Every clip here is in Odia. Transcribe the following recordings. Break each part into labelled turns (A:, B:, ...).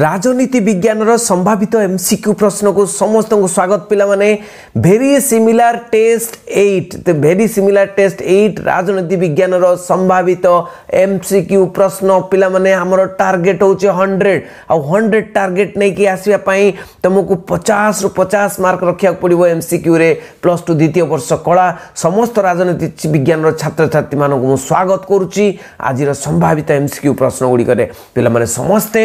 A: ରାଜନୀତି ବିଜ୍ଞାନର ସମ୍ଭାବିତ ଏମ୍ସିକ୍ୟୁ ପ୍ରଶ୍ନକୁ ସମସ୍ତଙ୍କୁ ସ୍ୱାଗତ ପିଲାମାନେ very similar test eight very similar test eight ରାଜନୀତି ବିଜ୍ଞାନର ସମ୍ଭାବିତ ଏମ୍ସିକ୍ୟୁ ପ୍ରଶ୍ନ ପିଲାମାନେ ଆମର ଟାର୍ଗେଟ୍ ହେଉଛି ହଣ୍ଡ୍ରେଡ଼ ଆଉ ହଣ୍ଡ୍ରେଡ଼ ଟାର୍ଗେଟ୍ ନେଇକି ଆସିବା ପାଇଁ ତୁମକୁ ପଚାଶରୁ ପଚାଶ ମାର୍କ ରଖିବାକୁ ପଡ଼ିବ ଏମ୍ସିକ୍ୟୁରେ ପ୍ଲସ୍ ଟୁ ଦ୍ୱିତୀୟ ବର୍ଷ କଳା ସମସ୍ତ ରାଜନୀତି ବିଜ୍ଞାନର ଛାତ୍ରଛାତ୍ରୀମାନଙ୍କୁ ମୁଁ ସ୍ୱାଗତ କରୁଛି ଆଜିର ସମ୍ଭାବିତ ଏମ୍ସିକ୍ୟୁ ପ୍ରଶ୍ନ ଗୁଡ଼ିକରେ ପିଲାମାନେ ସମସ୍ତେ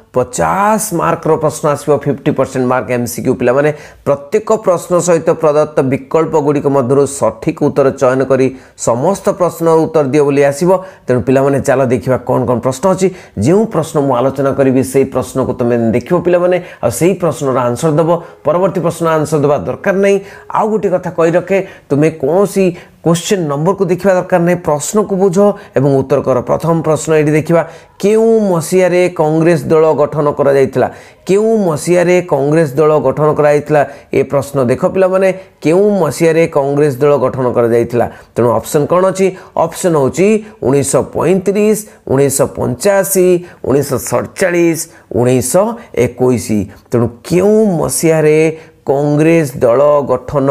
A: ପଚାଶ ମାର୍କର ପ୍ରଶ୍ନ ଆସିବ ଫିଫ୍ଟି ପରସେଣ୍ଟ ମାର୍କ ଏମସିକ୍ୟୁ ପିଲାମାନେ ପ୍ରତ୍ୟେକ ପ୍ରଶ୍ନ ସହିତ ପ୍ରଦତ୍ତ ବିକଳ୍ପ ଗୁଡ଼ିକ ମଧ୍ୟରୁ ସଠିକ ଉତ୍ତର ଚୟନ କରି ସମସ୍ତ ପ୍ରଶ୍ନର ଉତ୍ତର ଦିଅ ବୋଲି ଆସିବ ତେଣୁ ପିଲାମାନେ ଚାଲ ଦେଖିବା କ'ଣ କ'ଣ ପ୍ରଶ୍ନ ଅଛି ଯେଉଁ ପ୍ରଶ୍ନ ମୁଁ ଆଲୋଚନା କରିବି ସେହି ପ୍ରଶ୍ନକୁ ତୁମେ ଦେଖିବ ପିଲାମାନେ ଆଉ ସେହି ପ୍ରଶ୍ନର ଆନ୍ସର୍ ଦେବ ପରବର୍ତ୍ତୀ ପ୍ରଶ୍ନ ଆନ୍ସର୍ ଦେବା ଦରକାର ନାହିଁ ଆଉ ଗୋଟିଏ କଥା କହିରଖେ ତୁମେ କୌଣସି କୋଶ୍ଚିନ୍ ନମ୍ବରକୁ ଦେଖିବା ଦରକାର ନାହିଁ ପ୍ରଶ୍ନକୁ ବୁଝ ଏବଂ ଉତ୍ତର କର ପ୍ରଥମ ପ୍ରଶ୍ନ ଏଇଠି ଦେଖିବା କେଉଁ ମସିହାରେ କଂଗ୍ରେସ ଦଳ ଗଠନ କରାଯାଇଥିଲା କେଉଁ ମସିହାରେ କଂଗ୍ରେସ ଦଳ ଗଠନ କରାଯାଇଥିଲା ଏ ପ୍ରଶ୍ନ ଦେଖ ପିଲାମାନେ କେଉଁ ମସିହାରେ କଂଗ୍ରେସ ଦଳ ଗଠନ କରାଯାଇଥିଲା ତେଣୁ ଅପସନ୍ କ'ଣ ଅଛି ଅପସନ୍ ହେଉଛି ଉଣେଇଶହ ପଇଁତିରିଶ ଉଣେଇଶହ ପଞ୍ଚାଅଶୀ ଉଣେଇଶହ ସଡ଼ଚାଳିଶ ଉଣେଇଶହ ଏକୋଇଶ ତେଣୁ କେଉଁ ମସିହାରେ କଂଗ୍ରେସ ଦଳ ଗଠନ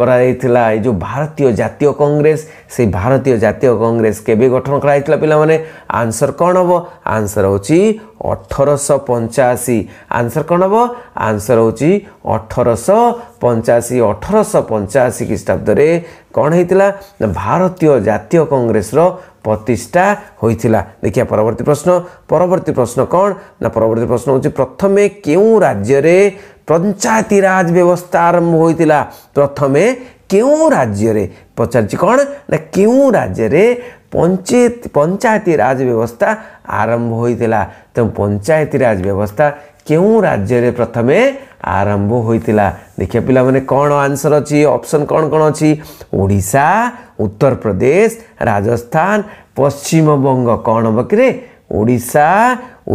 A: କରାଯାଇଥିଲା ଏଇ ଯେଉଁ ଭାରତୀୟ ଜାତୀୟ କଂଗ୍ରେସ ସେଇ ଭାରତୀୟ ଜାତୀୟ କଂଗ୍ରେସ କେବେ ଗଠନ କରାଯାଇଥିଲା ପିଲାମାନେ ଆନ୍ସର କ'ଣ ହେବ ଆନ୍ସର ହେଉଛି ଅଠରଶହ ପଞ୍ଚାଅଶୀ ଆନ୍ସର କ'ଣ ହେବ ଆନ୍ସର ହେଉଛି ଅଠରଶହ ପଞ୍ଚାଅଶୀ ଅଠରଶହ ପଞ୍ଚାଅଶୀ ଖ୍ରୀଷ୍ଟାବ୍ଦରେ କ'ଣ ହେଇଥିଲା ଭାରତୀୟ ଜାତୀୟ କଂଗ୍ରେସର ପ୍ରତିଷ୍ଠା ହୋଇଥିଲା ଦେଖିବା ପରବର୍ତ୍ତୀ ପ୍ରଶ୍ନ ପରବର୍ତ୍ତୀ ପ୍ରଶ୍ନ କ'ଣ ନା ପରବର୍ତ୍ତୀ ପ୍ରଶ୍ନ ହେଉଛି ପ୍ରଥମେ କେଉଁ ରାଜ୍ୟରେ ପଞ୍ଚାୟତିରାଜ ବ୍ୟବସ୍ଥା ଆରମ୍ଭ ହୋଇଥିଲା ପ୍ରଥମେ କେଉଁ ରାଜ୍ୟରେ ପଚାରିଛି କ'ଣ ନା କେଉଁ ରାଜ୍ୟରେ ପଞ୍ଚାୟତ ପଞ୍ଚାୟତି ରାଜ ବ୍ୟବସ୍ଥା ଆରମ୍ଭ ହୋଇଥିଲା ତେଣୁ ପଞ୍ଚାୟତି ରାଜ ବ୍ୟବସ୍ଥା କେଉଁ ରାଜ୍ୟରେ ପ୍ରଥମେ ଆରମ୍ଭ ହୋଇଥିଲା ଦେଖିବା ପିଲାମାନେ କ'ଣ ଆନ୍ସର୍ ଅଛି ଅପସନ୍ କ'ଣ କ'ଣ ଅଛି ଓଡ଼ିଶା ଉତ୍ତରପ୍ରଦେଶ ରାଜସ୍ଥାନ ପଶ୍ଚିମବଙ୍ଗ କ'ଣ ହେବ କିରେ ଓଡ଼ିଶା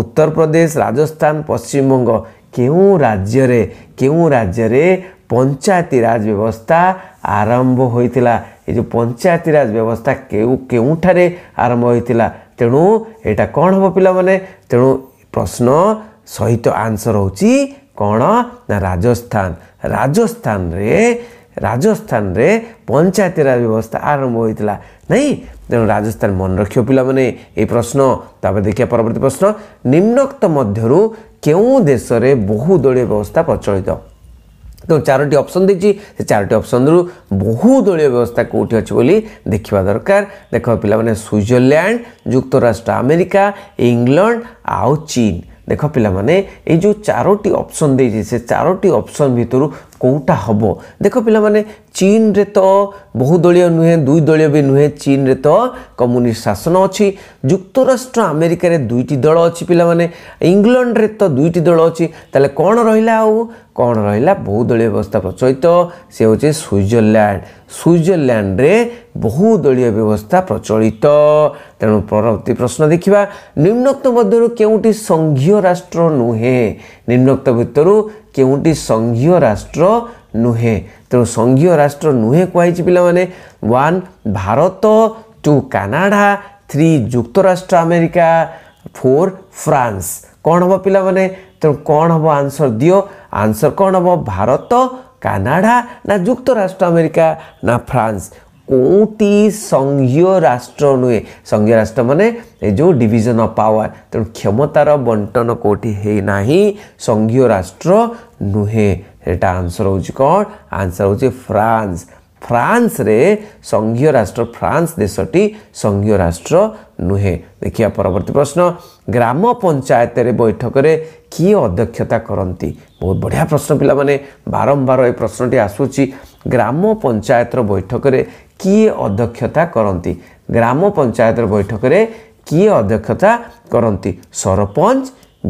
A: ଉତ୍ତରପ୍ରଦେଶ ରାଜସ୍ଥାନ ପଶ୍ଚିମବଙ୍ଗ କେଉଁ ରାଜ୍ୟରେ କେଉଁ ରାଜ୍ୟରେ ପଞ୍ଚାୟତିରାଜ ବ୍ୟବସ୍ଥା ଆରମ୍ଭ ହୋଇଥିଲା ଏ ଯେଉଁ ପଞ୍ଚାୟତିରାଜ ବ୍ୟବସ୍ଥା କେଉଁ କେଉଁଠାରେ ଆରମ୍ଭ ହୋଇଥିଲା ତେଣୁ ଏଇଟା କ'ଣ ହେବ ପିଲାମାନେ ତେଣୁ ପ୍ରଶ୍ନ ସହିତ ଆନ୍ସର୍ ହେଉଛି କ'ଣ ନା ରାଜସ୍ଥାନ ରାଜସ୍ଥାନରେ ରାଜସ୍ଥାନରେ ପଞ୍ଚାୟତିରାଜ ବ୍ୟବସ୍ଥା ଆରମ୍ଭ ହୋଇଥିଲା ନାହିଁ ତେଣୁ ରାଜସ୍ଥାନ ମନେ ରଖିବ ପିଲାମାନେ ଏଇ ପ୍ରଶ୍ନ ତାପରେ ଦେଖିବା ପରବର୍ତ୍ତୀ ପ୍ରଶ୍ନ ନିମ୍ନୋକ୍ତ ମଧ୍ୟରୁ କେଉଁ ଦେଶରେ ବହୁ ଦଳୀୟ ବ୍ୟବସ୍ଥା ପ୍ରଚଳିତ ତେଣୁ ଚାରୋଟି ଅପସନ୍ ଦେଇଛି ସେ ଚାରୋଟି ଅପସନ୍ରୁ ବହୁଦଳୀୟ ବ୍ୟବସ୍ଥା କେଉଁଠି ଅଛି ବୋଲି ଦେଖିବା ଦରକାର ଦେଖ ପିଲାମାନେ ସୁଇଜରଲ୍ୟାଣ୍ଡ ଯୁକ୍ତରାଷ୍ଟ୍ର ଆମେରିକା ଇଂଲଣ୍ଡ ଆଉ ଚୀନ୍ দেখ ପିଲାମାନେ ଏଇ ଯେଉଁ ଚାରୋଟି ଅପସନ୍ ଦେଇଛି ସେ ଚାରୋଟି ଅପସନ୍ ଭିତରୁ କେଉଁଟା ହେବ ଦେଖ ପିଲାମାନେ ଚୀନରେ ତ ବହୁଦଳୀୟ ନୁହେଁ ଦୁଇ ଦଳୀୟ ବି ନୁହେଁ ଚୀନରେ ତ କମ୍ୟୁନିଷ୍ଟ ଶାସନ ଅଛି ଯୁକ୍ତରାଷ୍ଟ୍ର ଆମେରିକାରେ ଦୁଇଟି ଦଳ ଅଛି ପିଲାମାନେ ଇଂଲଣ୍ଡରେ ତ ଦୁଇଟି ଦଳ ଅଛି ତାହେଲେ କ'ଣ ରହିଲା ଆଉ କ'ଣ ରହିଲା ବହୁଦଳୀୟ ବ୍ୟବସ୍ଥା ପ୍ରଚଳିତ ସେ ହେଉଛି ସୁଇଜରଲ୍ୟାଣ୍ଡ ସୁଇଜରଲ୍ୟାଣ୍ଡରେ ବହୁ ଦଳୀୟ ବ୍ୟବସ୍ଥା ପ୍ରଚଳିତ ତେଣୁ ପରବର୍ତ୍ତୀ ପ୍ରଶ୍ନ ଦେଖିବା ନିମ୍ନକ୍ତ ମଧ୍ୟରୁ କେଉଁଠି ସଂଘୀୟ ରାଷ୍ଟ୍ର ନୁହେଁ ନିମ୍ନକ୍ତ ଭିତରୁ କେଉଁଠି ସଂଘୀୟ ରାଷ୍ଟ୍ର ନୁହେଁ ତେଣୁ ସଂଘୀୟ ରାଷ୍ଟ୍ର ନୁହେଁ କୁହାଯାଇଛି ପିଲାମାନେ one Bharat two Canada three ଯୁକ୍ତରାଷ୍ଟ୍ର ଆମେରିକା ଫୋର୍ ଫ୍ରାନ୍ସ କ'ଣ ହେବ ପିଲାମାନେ ତେଣୁ କ'ଣ ହେବ ଆନ୍ସର ଦିଅ ଆନ୍ସର କ'ଣ ହେବ ଭାରତ କାନାଡ଼ା ନା ଯୁକ୍ତରାଷ୍ଟ୍ର ଆମେରିକା ନା ଫ୍ରାନ୍ସ কোটি সংঘীয় রাষ্ট্র নুহে সংঘীয় রাষ্ট্র মানে এই যে ডিভিজন অফ পাওয়ার তেমন ক্ষমতার বন্টন কোটি হয়ে না সংঘীয় রাষ্ট্র নুহে এটা আনসর হচ্ছে কণ আনসর হচ্ছে ফ্রান্স ফ্রান্সরে সংঘীয় রাষ্ট্র ফ্রান্স দেশটি সংঘীয় রাষ্ট্র নুহে দেখিয়া পরবর্তী প্রশ্ন গ্রাম পঞ্চায়েতের বৈঠকরে কি অধ্যক্ষতা করতে বহুত বঢ়িয়া প্রশ্ন পিলামানে বারম্বার এই প্রশ্নটি আসুচি গ্রাম পঞ্চায়েতর বৈঠকরে କିଏ ଅଧ୍ୟକ୍ଷତା କରନ୍ତି ଗ୍ରାମ ପଞ୍ଚାୟତର ବୈଠକରେ କିଏ ଅଧ୍ୟକ୍ଷତା କରନ୍ତି ସରପଞ୍ଚ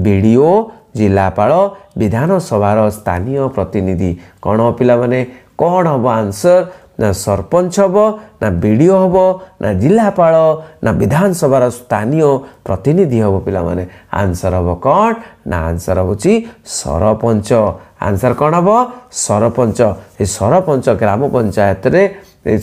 A: ବି ଡି ଓ ଜିଲ୍ଲାପାଳ ବିଧାନସଭାର ସ୍ଥାନୀୟ ପ୍ରତିନିଧି କ'ଣ ପିଲାମାନେ କ'ଣ ହେବ ଆନ୍ସର୍ ନା ସରପଞ୍ଚ ହେବ ନା ବି ଡି ଓ ହେବ ନା ଜିଲ୍ଲାପାଳ ନା ବିଧାନସଭାର ସ୍ଥାନୀୟ ପ୍ରତିନିଧି ହେବ ପିଲାମାନେ ଆନ୍ସର୍ ହେବ କ'ଣ ନା ଆନ୍ସର୍ ହେଉଛି ସରପଞ୍ଚ ଆନ୍ସର୍ କ'ଣ ହେବ ସରପଞ୍ଚ ଏ ସରପଞ୍ଚ ଗ୍ରାମ ପଞ୍ଚାୟତରେ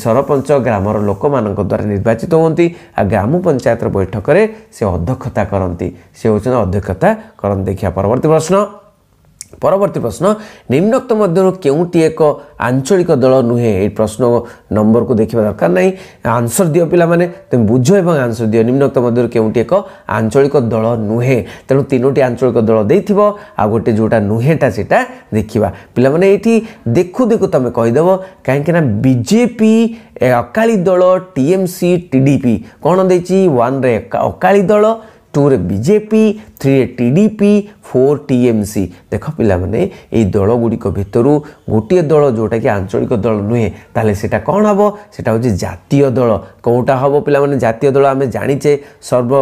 A: ସରପଞ୍ଚ ଗ୍ରାମର ଲୋକମାନଙ୍କ ଦ୍ୱାରା ନିର୍ବାଚିତ ହୁଅନ୍ତି ଆଉ ଗ୍ରାମ ପଞ୍ଚାୟତର ବୈଠକରେ ସେ ଅଧ୍ୟକ୍ଷତା କରନ୍ତି ସେ ହେଉଛନ୍ତି ଅଧ୍ୟକ୍ଷତା କରନ୍ତି ଦେଖିବା ପରବର୍ତ୍ତୀ ପ୍ରଶ୍ନ ପରବର୍ତ୍ତୀ ପ୍ରଶ୍ନ ନିମ୍ନକ୍ତ ମଧ୍ୟରୁ କେଉଁଟି ଏକ ଆଞ୍ଚଳିକ ଦଳ ନୁହେଁ ଏହି ପ୍ରଶ୍ନ ନମ୍ବରକୁ ଦେଖିବା ଦରକାର ନାହିଁ ଆନ୍ସର୍ ଦିଅ ପିଲାମାନେ ତୁମେ ବୁଝ ଏବଂ ଆନ୍ସର୍ ଦିଅ ନିମ୍ନକ୍ତ ମଧ୍ୟରୁ କେଉଁଟି ଏକ ଆଞ୍ଚଳିକ ଦଳ ନୁହେଁ ତେଣୁ ତିନୋଟି ଆଞ୍ଚଳିକ ଦଳ ଦେଇଥିବ ଆଉ ଗୋଟିଏ ଯେଉଁଟା ନୁହେଁଟା ସେଇଟା ଦେଖିବା ପିଲାମାନେ ଏଇଠି ଦେଖୁ ଦେଖୁ ତୁମେ କହିଦେବ କାହିଁକି ନା ବିଜେପି ଅକାଳୀ ଦଳ ଟିଏମ୍ସି ଟିଡିପି କ'ଣ ଦେଇଛି ୱାନ୍ରେ ଅକାଳୀ ଦଳ ଟୁରେ ବିଜେପି ଥ୍ରୀରେ T D P four T M C ଦେଖ ପିଲାମାନେ ଏଇ ଦଳଗୁଡ଼ିକ ଭିତରୁ ଗୋଟିଏ ଦଳ ଯେଉଁଟାକି ଆଞ୍ଚଳିକ ଦଳ ନୁହେଁ ତାହେଲେ ସେଇଟା କ'ଣ ହେବ ସେଇଟା ହେଉଛି ଜାତୀୟ ଦଳ କେଉଁଟା ହେବ ପିଲାମାନେ ଜାତୀୟ ଦଳ ଆମେ ଜାଣିଛେ ସର୍ବ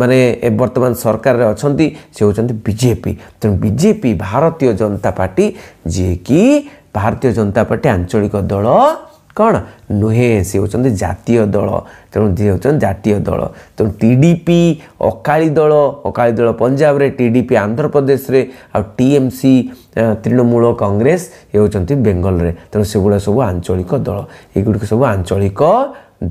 A: ମାନେ ବର୍ତ୍ତମାନ ସରକାରରେ ଅଛନ୍ତି ସେ ହେଉଛନ୍ତି ବିଜେପି ତେଣୁ ବିଜେପି ଭାରତୀୟ ଜନତା ପାର୍ଟି ଯିଏକି ଭାରତୀୟ ଜନତା ପାର୍ଟି ଆଞ୍ଚଳିକ ଦଳ କ'ଣ ନୁହେଁ ସେ ହେଉଛନ୍ତି ଜାତୀୟ ଦଳ ତେଣୁ ସେ ହେଉଛନ୍ତି ଜାତୀୟ ଦଳ ତେଣୁ ଟି ଡି ପି ଅକାଳୀ ଦଳ ଅକାଳୀ ଦଳ ପଞ୍ଜାବରେ ଟି ଡି ପି ଆନ୍ଧ୍ରପ୍ରଦେଶରେ ଆଉ T M C Trinamool Congress ହେଉଛନ୍ତି ବେଙ୍ଗଲରେ ତେଣୁ ସେଗୁଡ଼ା ସବୁ ଆଞ୍ଚଳିକ ଦଳ ଏଗୁଡ଼ିକ ସବୁ ଆଞ୍ଚଳିକ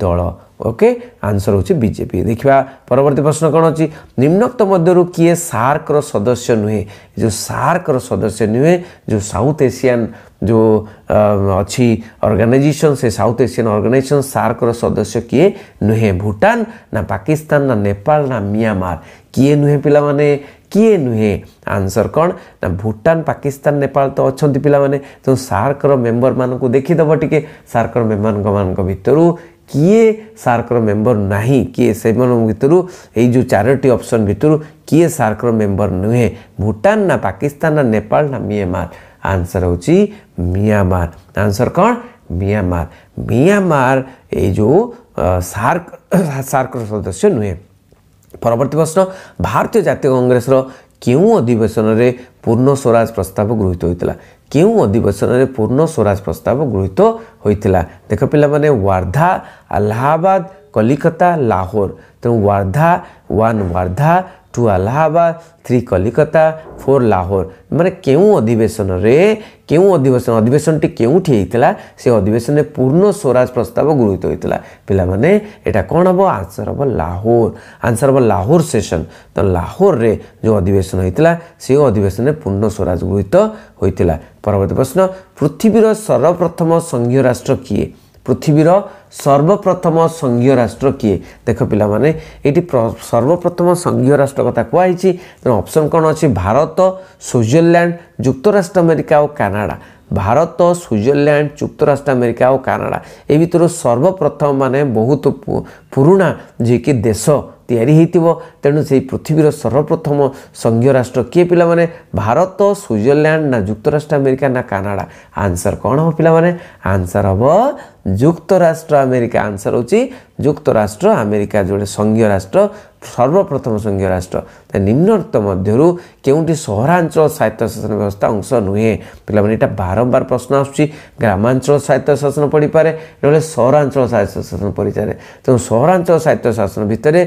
A: ଦଳ ओके आंसर हूँ बीजेपी देखा परवर्त प्रश्न कौन अच्छी निम्नक्त मध्य किए सार्कर सदस्य नुहे जो सार्क सदस्य नुहे जो साउथ एशियन जो अच्छी ऑर्गेनाइजेशन से साउथ एशियन ऑर्गेनाइजेशन सार्क सदस्य किए नुहे भूटान ना पाकिस्तान ना नेपाल ना मियामार किए नुहे पे किए नुहे आंसर कौन ना भूटान पाकिस्तान नेपाल तो अच्छा पे तेनाली सार्कर मेम्बर मानक देखीदेव टी सार्कर मेम्बर मान भितर किए सार्क मेम्बर ना किए से भितर यू चारोटी अपसन भितर किए सार्क मेम्बर नुहे भूटान ना पाकिस्तान ना नेपाल ना मियामार आंसर हूँ मियामार आंसर कौन मियामार मियामार यो सार्क सार्क सदस्य नुहे परवर्त प्रश्न भारतीय जतियों कंग्रेस କେଉଁ ଅଧିବେଶନରେ ପୂର୍ଣ୍ଣ ସ୍ୱରାଜ ପ୍ରସ୍ତାବ ଗୃହୀତ ହୋଇଥିଲା କେଉଁ ଅଧିବେଶନରେ ପୂର୍ଣ୍ଣ ସ୍ୱରାଜ ପ୍ରସ୍ତାବ ଗୃହୀତ ହୋଇଥିଲା ଦେଖ ପିଲାମାନେ ୱାର୍ଦ୍ଧା ଆଲାହାବାଦ କଲିକତା ଲାହୋର ତେଣୁ Wardha one Wardha two Allahabad three Calcutta four Lahore ମାନେ କେଉଁ ଅଧିବେଶନରେ କେଉଁ ଅଧିବେଶନ ଅଧିବେଶନଟି କେଉଁଠି ହେଇଥିଲା ସେ ଅଧିବେଶନରେ ପୂର୍ଣ୍ଣ ସ୍ୱରାଜ ପ୍ରସ୍ତାବ ଗୃହୀତ ହୋଇଥିଲା ପିଲାମାନେ ଏଇଟା କ'ଣ ହେବ ଆନ୍ସର୍ ହେବ ଲାହୋର ଆନ୍ସର୍ ହେବ ଲାହୋର ସେସନ୍ ତ ଲାହୋରରେ ଯେଉଁ ଅଧିବେଶନ ହୋଇଥିଲା ସେ ଅଧିବେଶନରେ ପୂର୍ଣ୍ଣ ସ୍ୱରାଜ ଗୃହୀତ ହୋଇଥିଲା ପରବର୍ତ୍ତୀ ପ୍ରଶ୍ନ ପୃଥିବୀର ସର୍ବପ୍ରଥମ ସଂଘୀୟ ରାଷ୍ଟ୍ର କିଏ ପୃଥିବୀର ସର୍ବପ୍ରଥମ ସଂଘୀୟ ରାଷ୍ଟ୍ର କିଏ ଦେଖ ପିଲାମାନେ ଏଇଠି ସର୍ବପ୍ରଥମ ସଂଘୀୟ ରାଷ୍ଟ୍ର କଥା କୁହାହେଇଛି ତେଣୁ ଅପସନ୍ କ'ଣ ଅଛି ଭାରତ ସ୍ୱିଜରଲ୍ୟାଣ୍ଡ ଯୁକ୍ତରାଷ୍ଟ୍ର ଆମେରିକା ଓ କାନାଡ଼ା ଭାରତ ସ୍ୱିଜରଲ୍ୟାଣ୍ଡ ଯୁକ୍ତରାଷ୍ଟ୍ର ଆମେରିକା ଓ କାନାଡ଼ା ଏ ଭିତରୁ ସର୍ବପ୍ରଥମ ମାନେ ବହୁତ ପୁରୁଣା ଯିଏକି ଦେଶ ତିଆରି ହୋଇଥିବ ତେଣୁ ସେହି ପୃଥିବୀର ସର୍ବପ୍ରଥମ ସଂଘୀୟ ରାଷ୍ଟ୍ର କିଏ ପିଲାମାନେ ଭାରତ ସ୍ୱିଜରଲ୍ୟାଣ୍ଡ ନା ଯୁକ୍ତରାଷ୍ଟ୍ର ଆମେରିକା ନା କାନାଡ଼ା ଆନ୍ସର୍ କ'ଣ ହେବ ପିଲାମାନେ ଆନ୍ସର୍ ହେବ ଯୁକ୍ତରାଷ୍ଟ୍ର ଆମେରିକା ଆନ୍ସର୍ ହେଉଛି ଯୁକ୍ତରାଷ୍ଟ୍ର ଆମେରିକା ଯେଉଁ ସଂଘୀୟ ରାଷ୍ଟ୍ର ସର୍ବପ୍ରଥମ ସଂଘୀୟ ରାଷ୍ଟ୍ର ନିମ୍ନତ ମଧ୍ୟରୁ କେଉଁଠି ସହରାଞ୍ଚଳ ସ୍ୱାୟତ୍ତ ଶାସନ ବ୍ୟବସ୍ଥା ଅଂଶ ନୁହେଁ ପିଲାମାନେ ଏଇଟା ବାରମ୍ବାର ପ୍ରଶ୍ନ ଆସୁଛି ଗ୍ରାମାଞ୍ଚଳ ସ୍ୱାୟତ୍ତ ଶାସନ ପଡ଼ିପାରେ ଏଭଳି ସହରାଞ୍ଚଳ ସ୍ୱାୟତ୍ତ ଶାସନ ପଡ଼ିପାରେ ତେଣୁ ସହରାଞ୍ଚଳ ସ୍ୱାୟତ୍ତ ଶାସନ ଭିତରେ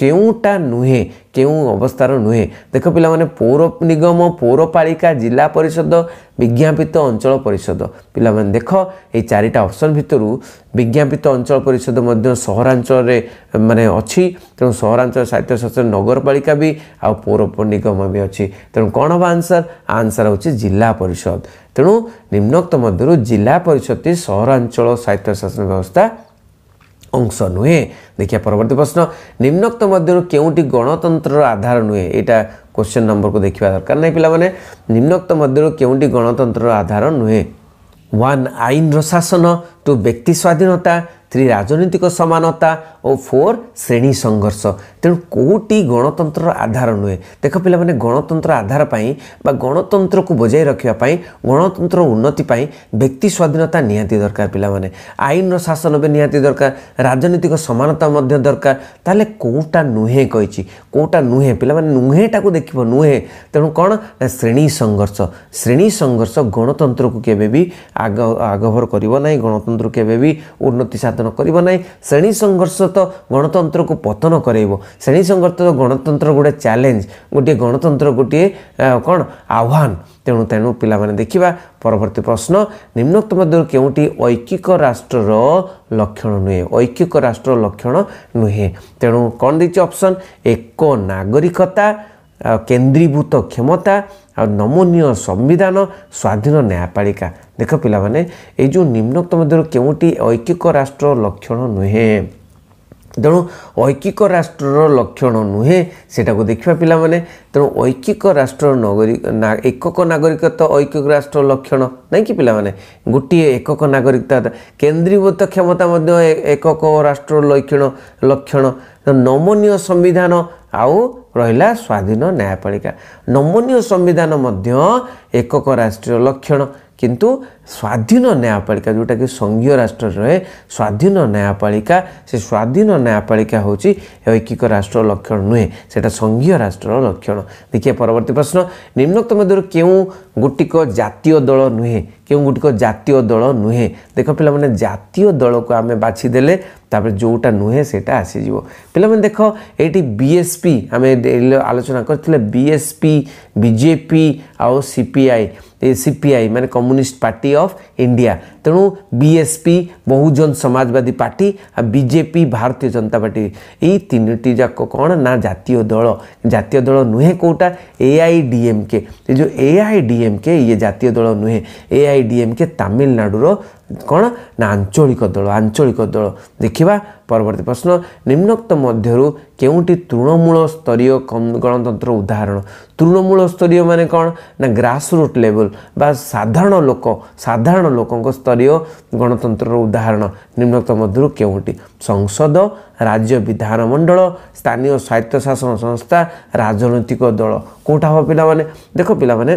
A: କେଉଁଟା ନୁହେଁ କେଉଁ ଅବସ୍ଥାର ନୁହେଁ ଦେଖ ପିଲାମାନେ ପୌର ନିଗମ ପୌରପାଳିକା ଜିଲ୍ଲା ପରିଷଦ ବିଜ୍ଞାପିତ ଅଞ୍ଚଳ ପରିଷଦ ପିଲାମାନେ ଦେଖ ଏଇ ଚାରିଟା ଅପସନ୍ ଭିତରୁ ବିଜ୍ଞାପିତ ଅଞ୍ଚଳ ପରିଷଦ ମଧ୍ୟ ସହରାଞ୍ଚଳରେ ମାନେ ଅଛି ତେଣୁ ସହରାଞ୍ଚଳ ସାହିତ୍ୟ ଶାସ୍ତ୍ର ନଗରପାଳିକା ବି ଆଉ ପୌର ନିଗମ ବି ଅଛି ତେଣୁ କ'ଣ ହେବ ଆନ୍ସର ଆନ୍ସର ହେଉଛି ଜିଲ୍ଲା ପରିଷଦ ତେଣୁ ନିମ୍ନକ୍ତ ମଧ୍ୟରୁ ଜିଲ୍ଲା ପରିଷଦଟି ସହରାଞ୍ଚଳ ସାହିତ୍ୟ ଶାସନ ବ୍ୟବସ୍ଥା ଅଂଶ ନୁହେଁ ଦେଖିବା ପରବର୍ତ୍ତୀ ପ୍ରଶ୍ନ ନିମ୍ନକ୍ତ ମଧ୍ୟରୁ କେଉଁଠି ଗଣତନ୍ତ୍ରର ଆଧାର ନୁହେଁ ଏଇଟା କୋଶ୍ଚିନ୍ ନମ୍ବରକୁ ଦେଖିବା ଦରକାର ନାହିଁ ପିଲାମାନେ ନିମ୍ନକ୍ତ ମଧ୍ୟରୁ କେଉଁଠି ଗଣତନ୍ତ୍ରର ଆଧାର ନୁହେଁ ୱାନ୍ ଆଇନର ଶାସନ ଟୁ ବ୍ୟକ୍ତି ସ୍ୱାଧୀନତା ଥ୍ରୀ ରାଜନୈତିକ ସମାନତା ଓ ଫୋର୍ ଶ୍ରେଣୀ ସଂଘର୍ଷ ତେଣୁ କେଉଁଟି ଗଣତନ୍ତ୍ରର ଆଧାର ନୁହେଁ ଦେଖ ପିଲାମାନେ ଗଣତନ୍ତ୍ର ଆଧାର ପାଇଁ ବା ଗଣତନ୍ତ୍ରକୁ ବଜାୟ ରଖିବା ପାଇଁ ଗଣତନ୍ତ୍ର ଉନ୍ନତି ପାଇଁ ବ୍ୟକ୍ତି ସ୍ୱାଧୀନତା ନିହାତି ଦରକାର ପିଲାମାନେ ଆଇନର ଶାସନ ବି ନିହାତି ଦରକାର ରାଜନୈତିକ ସମାନତା ମଧ୍ୟ ଦରକାର ତାହେଲେ କେଉଁଟା ନୁହେଁ କହିଛି କେଉଁଟା ନୁହେଁ ପିଲାମାନେ ନୁହେଁଟାକୁ ଦେଖିବ ନୁହେଁ ତେଣୁ କ'ଣ ଶ୍ରେଣୀ ସଂଘର୍ଷ ଶ୍ରେଣୀ ସଂଘର୍ଷ ଗଣତନ୍ତ୍ରକୁ କେବେ ବି ଆଗ ଆଗଭର କରିବ ନାହିଁ ଗଣତନ୍ତ୍ର କେବେ ବି ଉନ୍ନତି ସାଧନ କରିବ ନାହିଁ ଶ୍ରେଣୀ ସଂଘର୍ଷ ତ ଗଣତନ୍ତ୍ରକୁ ପତନ କରାଇବ ଶ୍ରେଣୀ ସଂଗଠିତ ଗଣତନ୍ତ୍ର ଗୋଟେ ଚ୍ୟାଲେଞ୍ଜ ଗୋଟିଏ ଗଣତନ୍ତ୍ର ଗୋଟିଏ କ'ଣ ଆହ୍ୱାନ ତେଣୁ ତେଣୁ ପିଲାମାନେ ଦେଖିବା ପରବର୍ତ୍ତୀ ପ୍ରଶ୍ନ ନିମ୍ନୋକ୍ତ ମଧ୍ୟରୁ କେଉଁଠି ଐକିକ ରାଷ୍ଟ୍ରର ଲକ୍ଷଣ ନୁହେଁ ଐକିକ ରାଷ୍ଟ୍ରର ଲକ୍ଷଣ ନୁହେଁ ତେଣୁ କ'ଣ ଦେଇଛି ଅପସନ୍ ଏକ ନାଗରିକତା ଆଉ କେନ୍ଦ୍ରୀଭୂତ କ୍ଷମତା ଆଉ ନମନୀୟ ସମ୍ବିଧାନ ସ୍ୱାଧୀନ ନ୍ୟାୟପାଳିକା ଦେଖ ପିଲାମାନେ ଏଇ ଯେଉଁ ନିମ୍ନୋକ୍ତ ମଧ୍ୟରୁ କେଉଁଠି ଐକିକ ରାଷ୍ଟ୍ରର ଲକ୍ଷଣ ନୁହେଁ ତେଣୁ ଐକିକ ରାଷ୍ଟ୍ରର ଲକ୍ଷଣ ନୁହେଁ ସେଇଟାକୁ ଦେଖିବା ପିଲାମାନେ ତେଣୁ ଐକିକ ରାଷ୍ଟ୍ରର ନଗରିକ ଏକକ ନାଗରିକତ୍ୱ ଐକିକ ରାଷ୍ଟ୍ର ଲକ୍ଷଣ କି ପିଲାମାନେ ଗୋଟିଏ ଏକକ ନାଗରିକତା କେନ୍ଦ୍ରୀଭୂତ କ୍ଷମତା ମଧ୍ୟ ଏକକ ରାଷ୍ଟ୍ରର ଲକ୍ଷଣ ଲକ୍ଷଣ ନମନୀୟ ସମ୍ବିଧାନ ଆଉ ରହିଲା ସ୍ୱାଧୀନ ନ୍ୟାୟପାଳିକା ନମନୀୟ ସମ୍ବିଧାନ ମଧ୍ୟ ଏକକ ରାଷ୍ଟ୍ରୀୟ ଲକ୍ଷଣ কিন্তু ସ୍ୱାଧୀନ ନ୍ୟାୟପାଳିକା ଯେଉଁଟାକି ସଂଘୀୟ ରାଷ୍ଟ୍ରରେ ରହେ ସ୍ୱାଧୀନ ନ୍ୟାୟପାଳିକା ସେ ସ୍ୱାଧୀନ ନ୍ୟାୟପାଳିକା ହେଉଛି ଐକିକ ରାଷ୍ଟ୍ରର ଲକ୍ଷଣ ନୁହେଁ ସେଇଟା ସଂଘୀୟ ରାଷ୍ଟ୍ରର ଲକ୍ଷଣ ଦେଖିବା ପରବର୍ତ୍ତୀ ପ୍ରଶ୍ନ ନିମ୍ନୋକ୍ତ ମଧ୍ୟରୁ କେଉଁ ଗୋଟିକ ଜାତୀୟ ଦଳ ନୁହେଁ କେଉଁ ଗୋଟିକ ଜାତୀୟ ଦଳ ନୁହେଁ ଦେଖ ପିଲାମାନେ ଜାତୀୟ ଦଳକୁ ଆମେ ବାଛିଦେଲେ ତାପରେ ଯେଉଁଟା ନୁହେଁ ସେଇଟା ଆସିଯିବ ପିଲାମାନେ ଦେଖ ଏଇଠି ବିଏସ୍ପି ଆମେ ଆଲୋଚନା କରିଥିଲେ ବିଏସ୍ପି ବିଜେପି ଆଉ ସିପିଆଇ सीपीआई मान कम्युनिस्ट पार्टी ऑफ इंडिया तेणु बीएसपी बहुजन समाजवादी पार्टी आ बीजेपी भारतीय जनता पार्टी यनोटी जाक कौन ना जितिय दल जितिय दल नुहे कौटा ए आई के जो ए आई डीएमके ये जितिय दल नुहे ए आई डीएमके तामिलनाडुर କ'ଣ ନା ଆଞ୍ଚଳିକ ଦଳ ଆଞ୍ଚଳିକ ଦଳ ଦେଖିବା ପରବର୍ତ୍ତୀ ପ୍ରଶ୍ନ ନିମ୍ନକ୍ତ ମଧ୍ୟରୁ କେଉଁଟି ତୃଣମୂଳ ସ୍ତରୀୟ ଗଣତନ୍ତ୍ର ଉଦାହରଣ ତୃଣମୂଳ ସ୍ତରୀୟ ମାନେ କ'ଣ ନା ଗ୍ରାସରୁଟ୍ ଲେବଲ୍ ବା ସାଧାରଣ ଲୋକ ସାଧାରଣ ଲୋକଙ୍କ ସ୍ତରୀୟ ଗଣତନ୍ତ୍ରର ଉଦାହରଣ ନିମ୍ନକ୍ତ ମଧ୍ୟରୁ କେଉଁଟି ସଂସଦ ରାଜ୍ୟ ବିଧାନମଣ୍ଡଳ ସ୍ଥାନୀୟ ସ୍ୱାୟତ୍ତ ଶାସନ ସଂସ୍ଥା ରାଜନୈତିକ ଦଳ କେଉଁଟା ହେବ ପିଲାମାନେ ଦେଖ ପିଲାମାନେ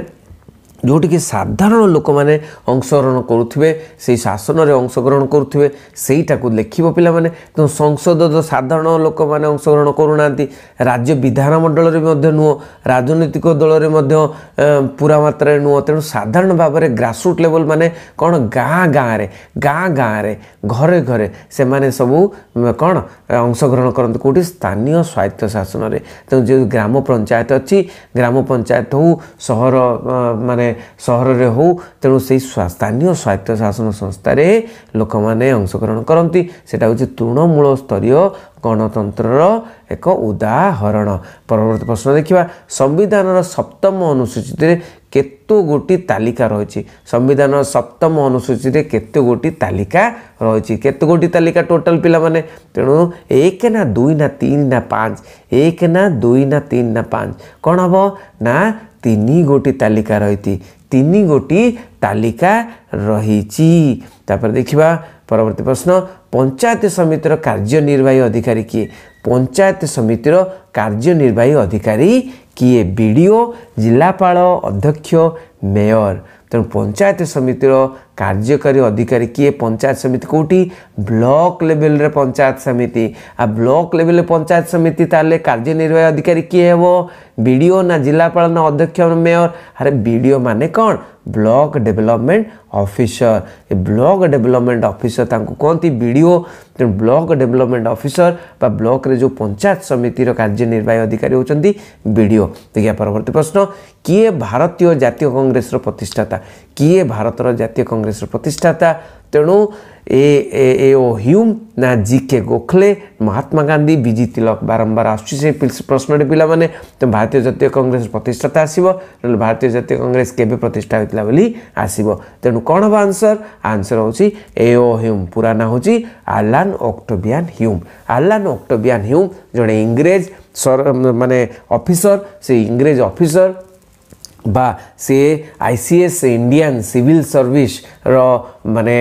A: ଯେଉଁଠିକି ସାଧାରଣ ଲୋକମାନେ ଅଂଶଗ୍ରହଣ କରୁଥିବେ ସେଇ ଶାସନରେ ଅଂଶଗ୍ରହଣ କରୁଥିବେ ସେଇଟାକୁ ଲେଖିବ ପିଲାମାନେ ତେଣୁ ସଂସଦ ତ ସାଧାରଣ ଲୋକମାନେ ଅଂଶଗ୍ରହଣ କରୁନାହାନ୍ତି ରାଜ୍ୟ ବିଧାନମଣ୍ଡଳରେ ମଧ୍ୟ ନୁହଁ ରାଜନୈତିକ ଦଳରେ ମଧ୍ୟ ପୁରା ମାତ୍ରାରେ ନୁହଁ ତେଣୁ ସାଧାରଣ ଭାବରେ ଗ୍ରାସରୁଟ୍ ଲେବଲ୍ ମାନେ କ'ଣ ଗାଁ ଗାଁରେ ଗାଁ ଗାଁରେ ଘରେ ଘରେ ସେମାନେ ସବୁ କ'ଣ ଅଂଶଗ୍ରହଣ କରନ୍ତି କେଉଁଠି ସ୍ଥାନୀୟ ସ୍ୱାୟତ୍ତ ଶାସନରେ ତେଣୁ ଯେଉଁ ଗ୍ରାମ ପଞ୍ଚାୟତ ଅଛି ଗ୍ରାମ ପଞ୍ଚାୟତ ହେଉ ସହର ମାନେ ସହରରେ ହେଉ ତେଣୁ ସେହି ସ୍ଥାନୀୟ ସ୍ୱାୟତ୍ତ ଶାସନ ସଂସ୍ଥାରେ ଲୋକମାନେ ଅଂଶଗ୍ରହଣ କରନ୍ତି ସେଇଟା ହେଉଛି ତୃଣମୂଳ ସ୍ତରୀୟ ଗଣତନ୍ତ୍ରର ଏକ ଉଦାହରଣ ପରବର୍ତ୍ତୀ ପ୍ରଶ୍ନ ଦେଖିବା ସମ୍ବିଧାନର ସପ୍ତମ ଅନୁସୂଚୀରେ କେତେ ଗୋଟି ତାଲିକା ରହିଛି ସମ୍ବିଧାନର ସପ୍ତମ ଅନୁସୂଚୀରେ କେତେ ଗୋଟି ତାଲିକା ରହିଛି କେତେ ଗୋଟି ତାଲିକା ଟୋଟାଲ ପିଲାମାନେ ତେଣୁ ଏକ ନା ଦୁଇ ନା ତିନି ନା ପାଞ୍ଚ ଏକ ନା ଦୁଇ ନା ତିନି ନା ପାଞ୍ଚ କ'ଣ ହେବ ନା तालिकाही गोटी तालिका गोटी तालिका रहिले देखि पर्वर्ती प्रश्न पञ्चायत समिति र कार्यनवाही अधिकारिए पञ्चायत समिति कार्निर्वाही अधिकारीडिओ जिल्लापा अध्यक्ष मेयर तञ्चत समिति र कार्यकारी अधिकारी किए पंचायत समिति कौटी ब्लक लेवेल पंचायत समिति आ ब्लक लेवेल पंचायत समिति तेल कार्यनिर्वाह अधिकारी किए हे विडीओ ना जिलापा ना अध्यक्ष मेयर अरे विडीओ मान कौन ब्लक डेभलपमेंट अफिसर ए ब्लक डेभलपमेंट अफिसर ताक कहती विडीओ तेणु ब्लक डेभलपमेंट अफिसर ब्लक जो पंचायत समिति कार्यनिर्वाही अधिकारी होती विडीओ देखिए परवर्त प्रश्न किए भारतीय जितियों कंग्रेस प्रतिष्ठाता କିଏ ଭାରତର ଜାତୀୟ କଂଗ୍ରେସର ପ୍ରତିଷ୍ଠାତା ତେଣୁ ଏ ଏ ଓ ହ୍ୟୁମ୍ ନା G K Gokhale Mahatma Gandhi BG Tilak ବାରମ୍ବାର ଆସୁଛି ସେ ପ୍ରଶ୍ନଟି ପିଲାମାନେ ତ ଭାରତୀୟ ଜାତୀୟ କଂଗ୍ରେସ ପ୍ରତିଷ୍ଠାତା ଆସିବ ନହେଲେ ଭାରତୀୟ ଜାତୀୟ କଂଗ୍ରେସ କେବେ ପ୍ରତିଷ୍ଠା ହୋଇଥିଲା ବୋଲି ଆସିବ ତେଣୁ କ'ଣ ହେବ ଆନ୍ସର ଆନ୍ସର ହେଉଛି ଏ ଓ ହ୍ୟୁମ୍ ପୁରା ନାଁ ହେଉଛି Allan Octavian Hume Allan Octavian Hume ଜଣେ ଇଂରେଜ ସର ମାନେ ଅଫିସର ସେ ଇଂରେଜ ଅଫିସର ବା ସେ I C S Indian civil ସର୍ଭିସ୍ର ମାନେ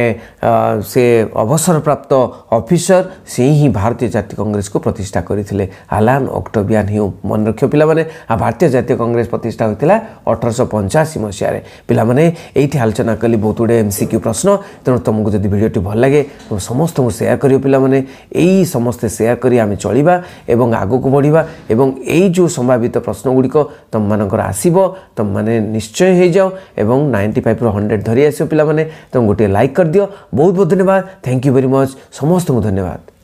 A: ସେ ଅବସରପ୍ରାପ୍ତ ଅଫିସର ସେ ହିଁ ଭାରତୀୟ ଜାତୀୟ କଂଗ୍ରେସକୁ ପ୍ରତିଷ୍ଠା କରିଥିଲେ ଆଲାନ୍ ଅକ୍ଟୋବିଆନ୍ ହେଉ ମନେ ରଖିବ ପିଲାମାନେ ଆଉ ଭାରତୀୟ ଜାତୀୟ କଂଗ୍ରେସ ପ୍ରତିଷ୍ଠା ହୋଇଥିଲା ଅଠରଶହ ପଞ୍ଚାଅଶୀ ମସିହାରେ ପିଲାମାନେ ଏଇଠି ଆଲୋଚନା କଲି ବହୁତ ଗୁଡ଼ିଏ ଏମ୍ ସି କ୍ୟୁ ପ୍ରଶ୍ନ ତେଣୁ ତୁମକୁ ଯଦି ଭିଡ଼ିଓଟି ଭଲ ଲାଗେ ତୁମେ ସମସ୍ତଙ୍କୁ ସେୟାର କରିବ ପିଲାମାନେ ଏଇ ସମସ୍ତେ ସେୟାର କରି ଆମେ ଚଳିବା ଏବଂ ଆଗକୁ ବଢ଼ିବା ଏବଂ ଏଇ ଯେଉଁ ସମ୍ଭାବିତ ପ୍ରଶ୍ନଗୁଡ଼ିକ ତୁମମାନଙ୍କର ଆସିବ ତୁମ মানে ନିଶ୍ଚୟ ହେଇଯାଅ ଏବଂ ନାଇଣ୍ଟି ଫାଇଭ୍ରୁ ହଣ୍ଡ୍ରେଡ଼୍ ଧରି ଆସିବ ପିଲାମାନେ ତେଣୁ ଗୋଟିଏ ଲାଇକ୍ କରିଦିଅ ବହୁତ ବହୁତ ଧନ୍ୟବାଦ ଥ୍ୟାଙ୍କ ୟୁ ଭେରି ମଚ୍ ସମସ୍ତଙ୍କୁ ଧନ୍ୟବାଦ